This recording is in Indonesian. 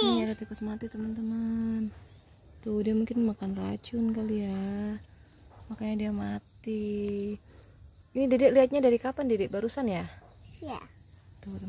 Ini iya, ada tikus mati teman-teman. Tuh dia mungkin makan racun kali ya. Makanya dia mati. Ini dedek lihatnya dari kapan dedek? Barusan ya? Iya. Tuh teman.